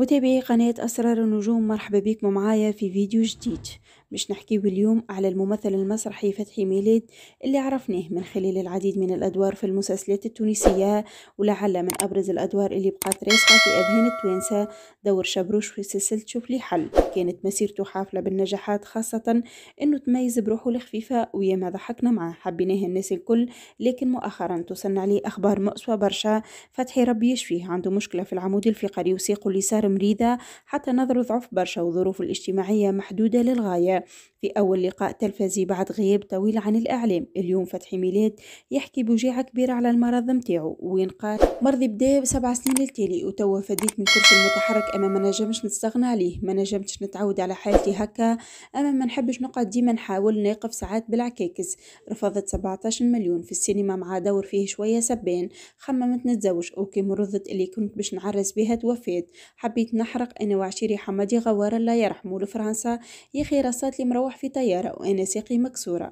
متابعي قناة أسرار النجوم مرحبا بكم معايا في فيديو جديد مش نحكيه اليوم على الممثل المسرحي فتحي ميلاد اللي عرفناه من خلال العديد من الأدوار في المسلسلات التونسية ولعل من أبرز الأدوار اللي بقات راسخة في أذهان التوانسة دور شبروش في سلسلة شوف لي حل كانت مسيرته حافلة بالنجاحات خاصة أنه تميز بروحه الخفيفة وياما ضحكنا معاه حبيناه الناس الكل لكن مؤخرا توصلنا عليه أخبار مأسوة برشا فتحي ربي يشفيه عنده مشكلة في العمود الفقري وساقه اليسار مريضة حتى نظره ضعف برشا وظروف الاجتماعية محدودة للغاية في أول لقاء تلفزي بعد غياب طويل عن الإعلام اليوم فتحي ميلاد يحكي بوجيعة كبيرة على المرض متاعو وين قال مرضي بدا بسبع سنين للتالي وتوا فديت من كرسي المتحرك أما ما نجمش نستغنى عليه ما نجمتش نتعود على حالتي هكا أما ما نحبش نقعد ديما نحاول نقف ساعات بالعكاكس رفضت 17 مليون في السينما مع دور فيه شوية سبان خممت نتزوج أوكي مرضة اللي كنت باش نعرس بها توفيت حبيت نحرق أنا وعشيري حمادي غوار الله يرحمه لفرنسا يا أخي الشنطات اللي مروح في طيارة وأنا ساقي مكسورة